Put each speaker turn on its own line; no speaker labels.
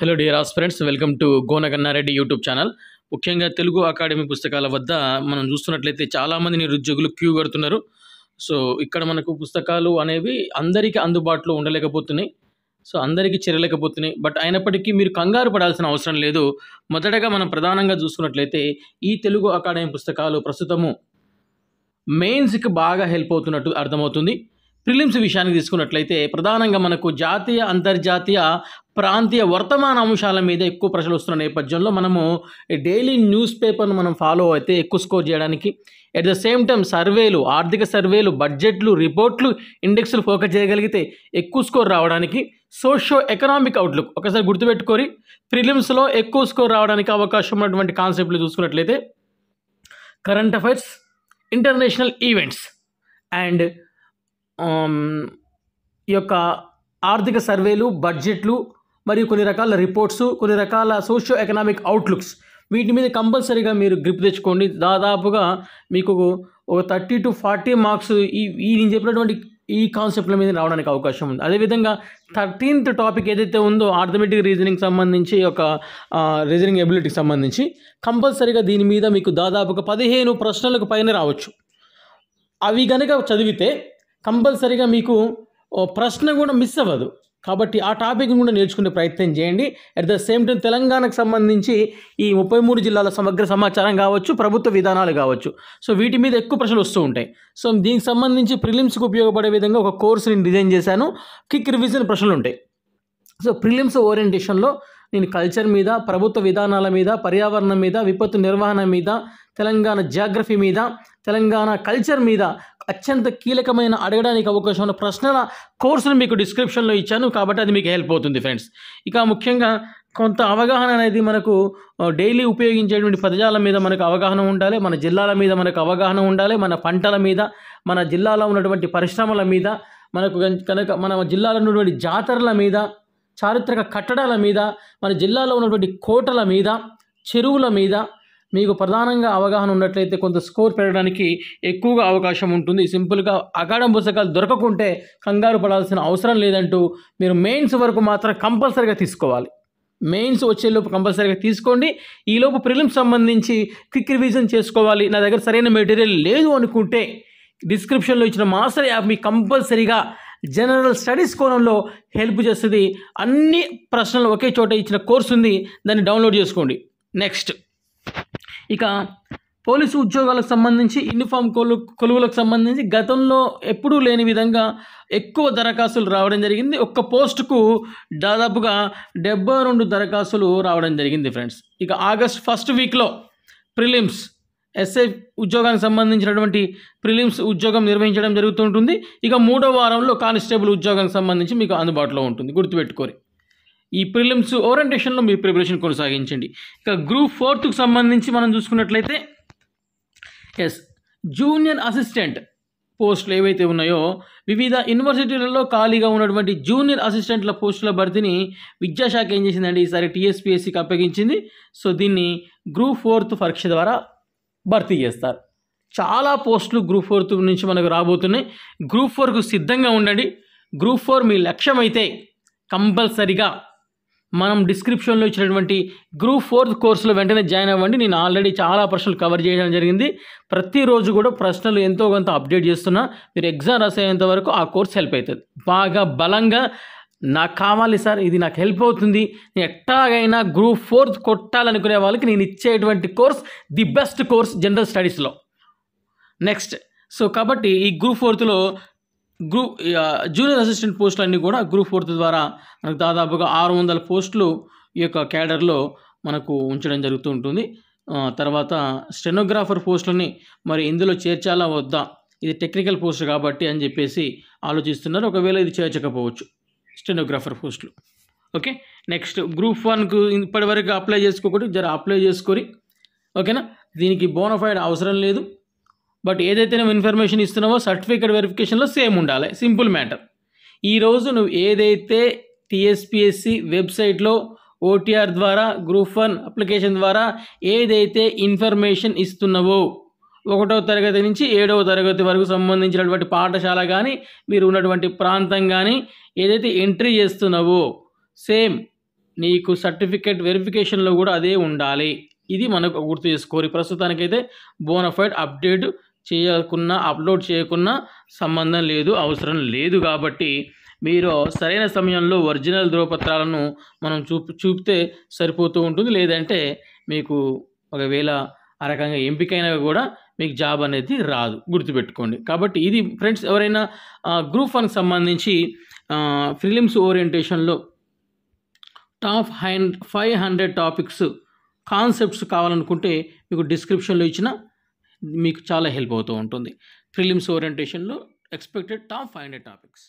hello dear friends welcome to Gonagannareddy YouTube channel ముఖ్యంగా Telugu academy పుస్తకాల వద్ద మనం చూస్తున్నట్లయితే చాలామంది నిరుద్యోగులు క్యూ కడుతున్నారు సో ఇక్కడ మనకు పుస్తకాలు అనేవి అందరికీ అందుబాటులో ఉండలేకపోతున్నాయి సో అందరికీ చేరలేకపోతున్నాయి బట్ అయినప్పటికీ మీరు కంగారు పడాల్సిన అవసరం లేదు మొదటగా మనం ప్రధానంగా చూసుకున్నట్లయితే ఈ తెలుగు అకాడమీ పుస్తకాలు ప్రస్తుతము మెయిన్స్కి బాగా హెల్ప్ అవుతున్నట్టు అర్థమవుతుంది ప్రిలిమ్స్ విషయాన్ని తీసుకున్నట్లయితే ప్రధానంగా మనకు జాతీయ అంతర్జాతీయ ప్రాంతీయ వర్తమాన అంశాల మీద ఎక్కువ ప్రశ్నలు వస్తున్న నేపథ్యంలో మనము డైలీ న్యూస్ పేపర్ను మనం ఫాలో అయితే ఎక్కువ స్కోర్ చేయడానికి అట్ ద సేమ్ టైం సర్వేలు ఆర్థిక సర్వేలు బడ్జెట్లు రిపోర్ట్లు ఇండెక్స్లు ఫోకస్ చేయగలిగితే ఎక్కువ స్కోర్ రావడానికి సోషో ఎకనామిక్ అవుట్లుక్ ఒకసారి గుర్తుపెట్టుకొని ఫిలిమ్స్లో ఎక్కువ స్కోర్ రావడానికి అవకాశం ఉన్నటువంటి కాన్సెప్ట్లు చూసుకున్నట్లయితే current affairs international events and ఈ యొక్క ఆర్థిక సర్వేలు బడ్జెట్లు మరియు కొన్ని రకాల రిపోర్ట్స్ కొన్ని రకాల సోషియో ఎకనామిక్ అవుట్లుక్స్ వీటి మీద కంపల్సరీగా మీరు గ్రిప్ తెచ్చుకోండి దాదాపుగా మీకు ఒక థర్టీ టు ఫార్టీ మార్క్స్ ఈ ఈ నేను చెప్పినటువంటి ఈ కాన్సెప్ట్ల మీద రావడానికి అవకాశం ఉంది అదేవిధంగా థర్టీన్త్ టాపిక్ ఏదైతే ఉందో ఆర్థమెటిక్ రీజనింగ్ సంబంధించి ఒక రీజనింగ్ ఎబిలిటీకి సంబంధించి కంపల్సరీగా దీని మీద మీకు దాదాపుగా పదిహేను ప్రశ్నలకు పైన రావచ్చు అవి కనుక చదివితే కంపల్సరీగా మీకు ప్రశ్న కూడా మిస్ అవ్వదు కాబట్టి ఆ టాపిక్ కూడా నేర్చుకునే ప్రయత్నం చేయండి అట్ ద సేమ్ టైం తెలంగాణకు సంబంధించి ఈ ముప్పై మూడు జిల్లాల సమగ్ర సమాచారం కావచ్చు ప్రభుత్వ విధానాలు కావచ్చు సో వీటి మీద ఎక్కువ ప్రశ్నలు వస్తూ ఉంటాయి సో దీనికి సంబంధించి ప్రిలిమ్స్కి ఉపయోగపడే విధంగా ఒక కోర్స్ నేను డిజైన్ చేశాను కిక్ రివిజన్ ప్రశ్నలు ఉంటాయి సో ప్రిలిమ్స్ ఓరియంటేషన్లో నేను కల్చర్ మీద ప్రభుత్వ విధానాల మీద పర్యావరణం మీద విపత్తు నిర్వహణ మీద తెలంగాణ జాగ్రఫీ మీద తెలంగాణ కల్చర్ మీద అత్యంత కీలకమైన అడగడానికి అవకాశం ఉన్న ప్రశ్నల కోర్సును మీకు డిస్క్రిప్షన్లో ఇచ్చాను కాబట్టి అది మీకు హెల్ప్ అవుతుంది ఫ్రెండ్స్ ఇక ముఖ్యంగా కొంత అవగాహన అనేది మనకు డైలీ ఉపయోగించేటువంటి పదజాల మీద మనకు అవగాహన ఉండాలి మన జిల్లాల మీద మనకు అవగాహన ఉండాలి మన పంటల మీద మన జిల్లాలో ఉన్నటువంటి పరిశ్రమల మీద మనకు కనుక మన జిల్లాలో ఉన్నటువంటి జాతరల మీద చారిత్రక కట్టడాల మీద మన జిల్లాలో ఉన్నటువంటి కోటల మీద చెరువుల మీద మీకు ప్రధానంగా అవగాహన ఉన్నట్లయితే కొంత స్కోర్ పెరగడానికి ఎక్కువగా అవకాశం ఉంటుంది సింపుల్గా అగాఢం పుస్తకాలు దొరకకుంటే కంగారు పడాల్సిన అవసరం లేదంటూ మీరు మెయిన్స్ వరకు మాత్రం కంపల్సరీగా తీసుకోవాలి మెయిన్స్ వచ్చేలోపు కంపల్సరీగా తీసుకోండి ఈలోపు ప్రిలిమ్స్ సంబంధించి క్విక్ రివిజన్ చేసుకోవాలి నా దగ్గర సరైన మెటీరియల్ లేదు అనుకుంటే డిస్క్రిప్షన్లో ఇచ్చిన మాస్టర్ యాప్ మీకు కంపల్సరీగా జనరల్ స్టడీస్ కోణంలో హెల్ప్ చేస్తుంది అన్ని ప్రశ్నలు ఒకే చోట ఇచ్చిన కోర్స్ ఉంది దాన్ని డౌన్లోడ్ చేసుకోండి నెక్స్ట్ ఇక పోలీసు ఉద్యోగాలకు సంబంధించి యూనిఫామ్ కొలు కొలువులకు సంబంధించి గతంలో ఎప్పుడూ లేని విధంగా ఎక్కువ దరఖాస్తులు రావడం జరిగింది ఒక్క పోస్టుకు దాదాపుగా డెబ్బై రెండు దరఖాస్తులు రావడం జరిగింది ఫ్రెండ్స్ ఇక ఆగస్ట్ ఫస్ట్ వీక్లో ప్రిలిమ్స్ ఎస్ఐ ఉద్యోగానికి సంబంధించినటువంటి ప్రిలిమ్స్ ఉద్యోగం నిర్వహించడం జరుగుతుంటుంది ఇక మూడో వారంలో కానిస్టేబుల్ ఉద్యోగానికి సంబంధించి మీకు అందుబాటులో ఉంటుంది గుర్తుపెట్టుకోరి ఈ ప్రిలిమ్స్ ఓరియంటేషన్లో మీ ప్రిపరేషన్ కొనసాగించండి ఇక గ్రూప్ ఫోర్త్కు సంబంధించి మనం చూసుకున్నట్లయితే ఎస్ జూనియర్ అసిస్టెంట్ పోస్టులు ఏవైతే ఉన్నాయో వివిధ యూనివర్సిటీలలో ఖాళీగా ఉన్నటువంటి జూనియర్ అసిస్టెంట్ల పోస్టుల భర్తీని విద్యాశాఖ ఏం చేసిందండి ఈసారి టీఎస్పీఎస్సికి అప్పగించింది సో దీన్ని గ్రూప్ ఫోర్త్ పరీక్ష ద్వారా భర్తీ చేస్తారు చాలా పోస్టులు గ్రూప్ ఫోర్ నుంచి మనకు రాబోతున్నాయి గ్రూప్ ఫోర్కు సిద్ధంగా ఉండండి గ్రూప్ ఫోర్ మీ లక్ష్యం అయితే కంపల్సరిగా మనం డిస్క్రిప్షన్లో ఇచ్చినటువంటి గ్రూప్ ఫోర్త్ కోర్సులో వెంటనే జాయిన్ అవ్వండి నేను ఆల్రెడీ చాలా ప్రశ్నలు కవర్ చేయడం జరిగింది ప్రతిరోజు కూడా ప్రశ్నలు ఎంతో కొంత అప్డేట్ చేస్తున్నా మీరు ఎగ్జామ్ రాసేంత వరకు ఆ కోర్స్ హెల్ప్ అవుతుంది బాగా బలంగా నాకు కావాలి సార్ ఇది నాకు హెల్ప్ అవుతుంది నేను ఎట్టాగైనా గ్రూప్ ఫోర్త్ కొట్టాలనుకునే వాళ్ళకి నేను ఇచ్చేటువంటి course the best course general స్టడీస్లో నెక్స్ట్ సో కాబట్టి ఈ గ్రూప్ ఫోర్త్లో గ్రూప్ జూనియర్ అసిస్టెంట్ అన్నీ కూడా గ్రూప్ ఫోర్త్ ద్వారా మనకు దాదాపుగా ఆరు వందల పోస్టులు ఈ యొక్క క్యాడర్లో మనకు ఉంచడం జరుగుతూ ఉంటుంది తర్వాత స్టెనోగ్రాఫర్ పోస్టులని మరి ఇందులో చేర్చాలా వద్దా ఇది టెక్నికల్ పోస్ట్ కాబట్టి అని చెప్పేసి ఆలోచిస్తున్నారు ఒకవేళ ఇది చేర్చకపోవచ్చు స్టెనోగ్రాఫర్ పోస్టులు ఓకే నెక్స్ట్ గ్రూప్ వన్కు ఇప్పటివరకు అప్లై చేసుకోకూడదు జర అప్లై చేసుకొని ఓకేనా దీనికి బోనఫైడ్ అవసరం లేదు బట్ ఏదైతే నువ్వు ఇన్ఫర్మేషన్ ఇస్తున్నావో సర్టిఫికేట్ వెరిఫికేషన్లో సేమ్ ఉండాలి సింపుల్ మ్యాటర్ ఈరోజు నువ్వు ఏదైతే టీఎస్పిఎస్సి వెబ్సైట్లో ఓటీఆర్ ద్వారా గ్రూప్ వన్ అప్లికేషన్ ద్వారా ఏదైతే ఇన్ఫర్మేషన్ ఇస్తున్నావో ఒకటో తరగతి నుంచి ఏడవ తరగతి వరకు సంబంధించినటువంటి పాఠశాల కానీ మీరు ఉన్నటువంటి ప్రాంతం కానీ ఏదైతే ఎంట్రీ చేస్తున్నావో సేమ్ నీకు సర్టిఫికేట్ వెరిఫికేషన్లో కూడా అదే ఉండాలి ఇది మనకు గుర్తు చేసుకోరు ప్రస్తుతానికైతే బోనఫైడ్ అప్డేట్ చేయకున్నా అప్లోడ్ చేయకున్నా సంబంధం లేదు అవసరం లేదు కాబట్టి మీరు సరైన సమయంలో ఒరిజినల్ ధృవపత్రాలను మనం చూపు చూపితే సరిపోతూ ఉంటుంది లేదంటే మీకు ఒకవేళ ఆ రకంగా ఎంపికైనా కూడా మీకు జాబ్ అనేది రాదు గుర్తుపెట్టుకోండి కాబట్టి ఇది ఫ్రెండ్స్ ఎవరైనా గ్రూప్ వన్కి సంబంధించి ఫిలిమ్స్ ఓరియంటేషన్లో టాప్ హండ్ ఫైవ్ హండ్రెడ్ టాపిక్స్ కాన్సెప్ట్స్ కావాలనుకుంటే మీకు డిస్క్రిప్షన్లో ఇచ్చిన మీకు చాలా హెల్ప్ అవుతూ ఉంటుంది ఫిలిమ్స్ ఓరియంటేషన్లో expected top five hundred topics